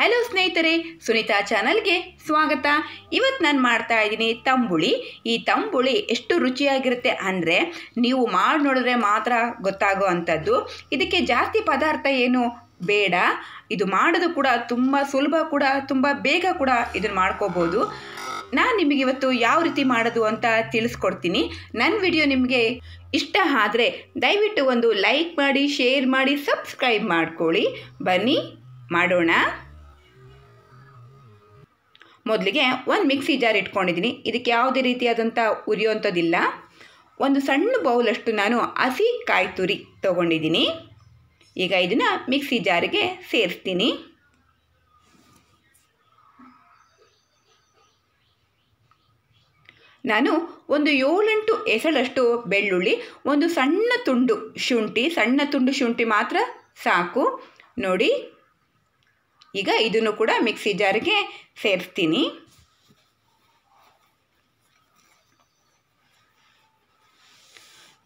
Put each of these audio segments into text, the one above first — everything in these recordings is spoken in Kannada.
ಹಲೋ ಸ್ನೇಹಿತರೆ ಸುನೀತಾ ಚಾನಲ್ಗೆ ಸ್ವಾಗತ ಇವತ್ತು ನಾನು ಮಾಡ್ತಾ ಇದ್ದೀನಿ ತಂಬುಳಿ ಈ ತಂಬುಳಿ ಎಷ್ಟು ರುಚಿಯಾಗಿರುತ್ತೆ ಅಂದರೆ ನೀವು ಮಾಡಿ ನೋಡಿದ್ರೆ ಮಾತ್ರ ಗೊತ್ತಾಗೋ ಅಂಥದ್ದು ಇದಕ್ಕೆ ಜಾಸ್ತಿ ಪದಾರ್ಥ ಏನು ಬೇಡ ಇದು ಮಾಡೋದು ಕೂಡ ತುಂಬ ಸುಲಭ ಕೂಡ ತುಂಬ ಬೇಗ ಕೂಡ ಇದನ್ನು ಮಾಡ್ಕೋಬೋದು ನಾನು ನಿಮಗೆ ಇವತ್ತು ಯಾವ ರೀತಿ ಮಾಡೋದು ಅಂತ ತಿಳಿಸ್ಕೊಡ್ತೀನಿ ನನ್ನ ವಿಡಿಯೋ ನಿಮಗೆ ಇಷ್ಟ ಆದರೆ ದಯವಿಟ್ಟು ಒಂದು ಲೈಕ್ ಮಾಡಿ ಶೇರ್ ಮಾಡಿ ಸಬ್ಸ್ಕ್ರೈಬ್ ಮಾಡ್ಕೊಳ್ಳಿ ಬನ್ನಿ ಮಾಡೋಣ ಮೊದಲಿಗೆ ಒಂದು ಮಿಕ್ಸಿ ಜಾರ್ ಇಟ್ಕೊಂಡಿದ್ದೀನಿ ಇದಕ್ಕೆ ಯಾವುದೇ ರೀತಿಯಾದಂಥ ಉರಿಯೋಂಥದ್ದಿಲ್ಲ ಒಂದು ಸಣ್ಣ ಬೌಲಷ್ಟು ನಾನು ಹಸಿ ಕಾಯಿ ತುರಿ ತೊಗೊಂಡಿದ್ದೀನಿ ಈಗ ಇದನ್ನು ಮಿಕ್ಸಿ ಜಾರಿಗೆ ಸೇರಿಸ್ತೀನಿ ನಾನು ಒಂದು ಏಳೆಂಟು ಎಸಳಷ್ಟು ಬೆಳ್ಳುಳ್ಳಿ ಒಂದು ಸಣ್ಣ ತುಂಡು ಶುಂಠಿ ಸಣ್ಣ ತುಂಡು ಶುಂಠಿ ಮಾತ್ರ ಸಾಕು ನೋಡಿ ಈಗ ಇದನ್ನು ಕೂಡ ಮಿಕ್ಸಿ ಜಾರಿಗೆ ಸೇರಿಸ್ತೀನಿ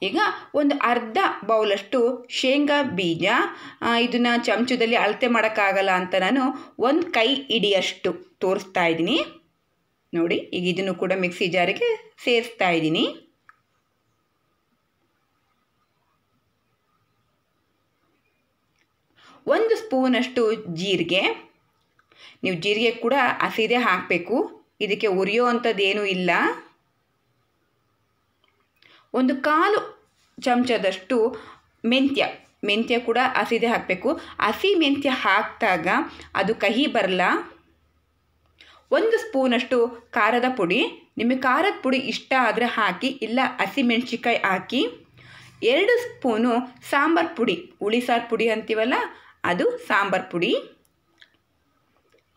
ಈಗ ಒಂದು ಅರ್ಧ ಬೌಲಷ್ಟು ಶೇಂಗಾ ಬೀಜ ಇದನ್ನು ಚಮಚದಲ್ಲಿ ಅಳತೆ ಮಾಡೋಕ್ಕಾಗಲ್ಲ ಅಂತ ನಾನು ಒಂದು ಕೈ ಇಡಿಯಷ್ಟು ತೋರಿಸ್ತಾ ಇದ್ದೀನಿ ನೋಡಿ ಈಗ ಇದನ್ನು ಕೂಡ ಮಿಕ್ಸಿ ಜಾರಿಗೆ ಸೇರಿಸ್ತಾ ಇದ್ದೀನಿ ಒಂದು ಸ್ಪೂನಷ್ಟು ಜೀರಿಗೆ ನೀವು ಜೀರಿಗೆ ಕೂಡ ಹಸಿದೆ ಹಾಕಬೇಕು ಇದಕ್ಕೆ ಉರಿಯೋ ಅಂಥದ್ದೇನೂ ಇಲ್ಲ ಒಂದು ಕಾಲು ಚಮಚದಷ್ಟು ಮೆಂತ್ಯ ಮೆಂತ್ಯ ಕೂಡ ಹಸಿದೆ ಹಾಕಬೇಕು ಹಸಿ ಮೆಂತ್ಯ ಹಾಕಿದಾಗ ಅದು ಕಹಿ ಬರಲ್ಲ ಒಂದು ಸ್ಪೂನಷ್ಟು ಖಾರದ ಪುಡಿ ನಿಮಗೆ ಖಾರದ ಪುಡಿ ಇಷ್ಟ ಆದರೆ ಹಾಕಿ ಇಲ್ಲ ಹಸಿ ಮೆಣಸಿಕಾಯಿ ಹಾಕಿ ಎರಡು ಸ್ಪೂನು ಸಾಂಬಾರು ಪುಡಿ ಹುಳಿ ಸಾರು ಪುಡಿ ಅಂತೀವಲ್ಲ ಅದು ಸಾಂಬಾರು ಪುಡಿ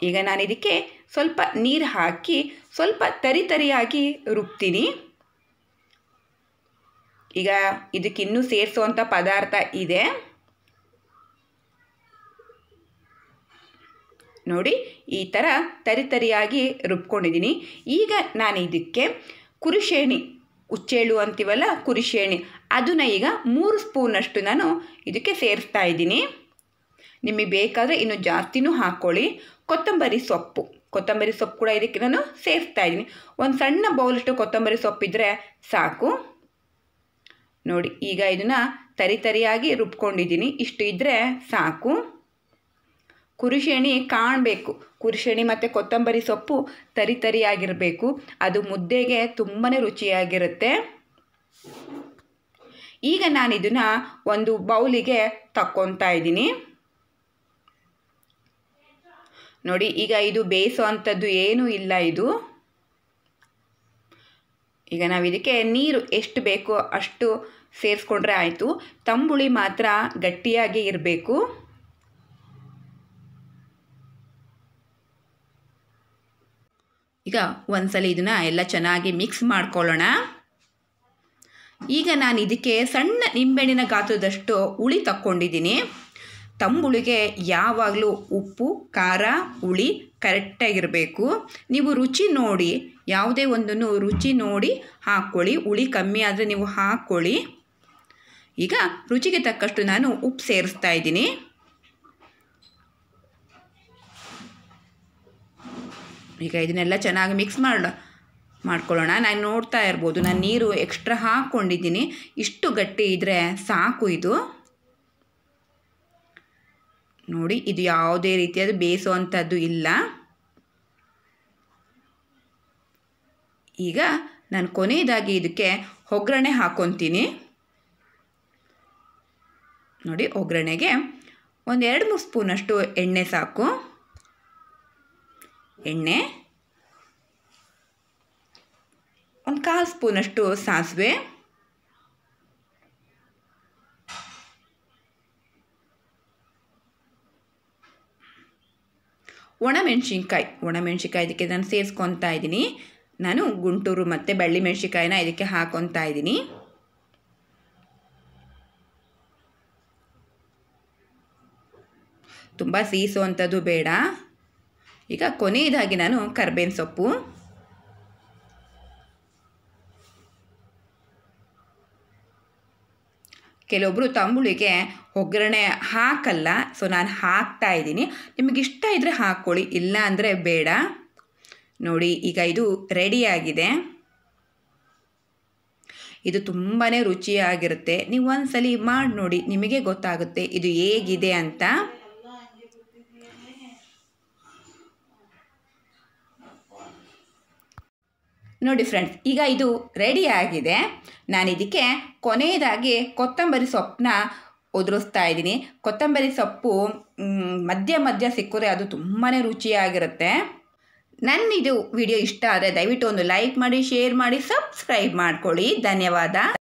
ಈಗ ನಾನು ಇದಕ್ಕೆ ಸ್ವಲ್ಪ ನೀರು ಹಾಕಿ ಸ್ವಲ್ಪ ತರಿತರಿಯಾಗಿ ರುಬ್ತೀನಿ ಈಗ ಇದಕ್ಕಿನ್ನೂ ಸೇರಿಸುವಂಥ ಪದಾರ್ಥ ಇದೆ ನೋಡಿ ಈ ಥರ ತರಿತರಿಯಾಗಿ ರುಬ್ಕೊಂಡಿದ್ದೀನಿ ಈಗ ನಾನು ಇದಕ್ಕೆ ಕುರುಶೇಣಿ ಉಚ್ಚೇಳು ಅಂತೀವಲ್ಲ ಕುರುಶೇಣಿ ಅದನ್ನು ಈಗ ಮೂರು ಸ್ಪೂನಷ್ಟು ನಾನು ಇದಕ್ಕೆ ಸೇರಿಸ್ತಾ ಇದ್ದೀನಿ ನಿಮಗೆ ಬೇಕಾದರೆ ಇನ್ನೂ ಜಾಸ್ತಿನೂ ಹಾಕ್ಕೊಳ್ಳಿ ಕೊತ್ತಂಬರಿ ಸೊಪ್ಪು ಕೊತ್ತಂಬರಿ ಸೊಪ್ಪು ಕೂಡ ಇದಕ್ಕೆ ನಾನು ಸೇರಿಸ್ತಾ ಇದ್ದೀನಿ ಒಂದು ಸಣ್ಣ ಬೌಲಷ್ಟು ಕೊತ್ತಂಬರಿ ಸೊಪ್ಪಿದ್ರೆ ಸಾಕು ನೋಡಿ ಈಗ ಇದನ್ನು ತರಿ ತರಿಯಾಗಿ ರುಬ್ಕೊಂಡಿದ್ದೀನಿ ಇಷ್ಟು ಇದ್ದರೆ ಸಾಕು ಕುರುಶೇಣಿ ಕಾಣಬೇಕು ಕುರುಶೇಣಿ ಮತ್ತು ಕೊತ್ತಂಬರಿ ಸೊಪ್ಪು ತರಿ ತರಿಯಾಗಿರಬೇಕು ಅದು ಮುದ್ದೆಗೆ ತುಂಬಾ ರುಚಿಯಾಗಿರುತ್ತೆ ಈಗ ನಾನು ಇದನ್ನು ಒಂದು ಬೌಲಿಗೆ ತಕ್ಕೊತಾ ಇದ್ದೀನಿ ನೋಡಿ ಈಗ ಇದು ಬೇಯಿಸೋ ಅಂಥದ್ದು ಏನೂ ಇಲ್ಲ ಇದು ಈಗ ನಾವು ಇದಕ್ಕೆ ನೀರು ಎಷ್ಟು ಬೇಕೋ ಅಷ್ಟು ಸೇರಿಸ್ಕೊಂಡ್ರೆ ಆಯಿತು ತಂಬುಳಿ ಮಾತ್ರ ಗಟ್ಟಿಯಾಗಿ ಇರಬೇಕು ಈಗ ಒಂದ್ಸಲ ಇದನ್ನು ಎಲ್ಲ ಚೆನ್ನಾಗಿ ಮಿಕ್ಸ್ ಮಾಡ್ಕೊಳ್ಳೋಣ ಈಗ ನಾನು ಇದಕ್ಕೆ ಸಣ್ಣ ನಿಂಬೆಹಣ್ಣಿನ ಗಾತ್ರದಷ್ಟು ಹುಳಿ ತಕ್ಕೊಂಡಿದ್ದೀನಿ ತಂಬುಳಿಗೆ ಯಾವಾಗಲೂ ಉಪ್ಪು ಖಾರ ಹುಳಿ ಕರೆಕ್ಟಾಗಿರಬೇಕು ನೀವು ರುಚಿ ನೋಡಿ ಯಾವುದೇ ಒಂದನ್ನು ರುಚಿ ನೋಡಿ ಹಾಕ್ಕೊಳ್ಳಿ ಹುಳಿ ಕಮ್ಮಿ ಆದರೆ ನೀವು ಹಾಕ್ಕೊಳ್ಳಿ ಈಗ ರುಚಿಗೆ ತಕ್ಕಷ್ಟು ನಾನು ಉಪ್ಪು ಸೇರಿಸ್ತಾ ಇದ್ದೀನಿ ಈಗ ಇದನ್ನೆಲ್ಲ ಚೆನ್ನಾಗಿ ಮಿಕ್ಸ್ ಮಾಡ ಮಾಡ್ಕೊಳ್ಳೋಣ ನಾನು ನೋಡ್ತಾ ಇರ್ಬೋದು ನಾನು ನೀರು ಎಕ್ಸ್ಟ್ರಾ ಹಾಕ್ಕೊಂಡಿದ್ದೀನಿ ಇಷ್ಟು ಗಟ್ಟಿ ಇದ್ದರೆ ಸಾಕು ಇದು ನೋಡಿ ಇದು ಯಾವುದೇ ರೀತಿಯಾದ ಬೇಯಿಸುವಂಥದ್ದು ಇಲ್ಲ ಈಗ ನಾನು ಕೊನೆಯದಾಗಿ ಇದಕ್ಕೆ ಒಗ್ಗರಣೆ ಹಾಕ್ಕೊತೀನಿ ನೋಡಿ ಒಗ್ಗರಣೆಗೆ ಒಂದು ಎರಡು ಮೂರು ಸ್ಪೂನಷ್ಟು ಎಣ್ಣೆ ಸಾಕು ಎಣ್ಣೆ ಒಂದು ಕಾಲು ಸ್ಪೂನಷ್ಟು ಸಾಸಿವೆ ಒಣಮೆಣ್ಸಿನ್ಕಾಯಿ ಒಣಮೆಣ್ಸಿನ್ಕಾಯಿ ಇದಕ್ಕೆ ನಾನು ಸೇರಿಸ್ಕೊತ ಇದ್ದೀನಿ ನಾನು ಗುಂಟೂರು ಮತ್ತು ಬೆಳ್ಳಿ ಮೆಣ್ಸಿನ್ಕಾಯಿನ ಇದಕ್ಕೆ ಹಾಕೊತಾ ಇದ್ದೀನಿ ತುಂಬ ಸೀಸುವಂಥದ್ದು ಬೇಡ ಈಗ ಕೊನೆಯದಾಗಿ ನಾನು ಕರ್ಬೇವಿನ ಸೊಪ್ಪು ಕೆಲವೊಬ್ಬರು ತಂಬುಳಿಗೆ ಒಗ್ಗರಣೆ ಹಾಕಲ್ಲ ಸೊ ನಾನು ಹಾಕ್ತಾ ಇದ್ದೀನಿ ನಿಮಗಿಷ್ಟ ಇದ್ದರೆ ಹಾಕ್ಕೊಳ್ಳಿ ಇಲ್ಲ ಅಂದರೆ ಬೇಡ ನೋಡಿ ಈಗ ಇದು ರೆಡಿಯಾಗಿದೆ ಇದು ತುಂಬಾ ರುಚಿಯಾಗಿರುತ್ತೆ ನೀವು ಒಂದ್ಸಲಿ ಮಾಡಿ ನೋಡಿ ನಿಮಗೆ ಗೊತ್ತಾಗುತ್ತೆ ಇದು ಹೇಗಿದೆ ಅಂತ ನೋಡಿ ಫ್ರೆಂಡ್ಸ್ ಈಗ ಇದು ರೆಡಿ ಆಗಿದೆ ನಾನಿದಕ್ಕೆ ಕೊನೆಯದಾಗಿ ಕೊತ್ತಂಬರಿ ಸೊಪ್ಪನ್ನ ಉದುರಿಸ್ತಾ ಇದ್ದೀನಿ ಕೊತ್ತಂಬರಿ ಸೊಪ್ಪು ಮಧ್ಯ ಮಧ್ಯ ಸಿಕ್ಕಿದ್ರೆ ಅದು ತುಂಬಾ ರುಚಿಯಾಗಿರುತ್ತೆ ನನ್ನ ಇದು ವಿಡಿಯೋ ಇಷ್ಟ ಆದರೆ ದಯವಿಟ್ಟು ಒಂದು ಲೈಕ್ ಮಾಡಿ ಶೇರ್ ಮಾಡಿ ಸಬ್ಸ್ಕ್ರೈಬ್ ಮಾಡ್ಕೊಳ್ಳಿ ಧನ್ಯವಾದ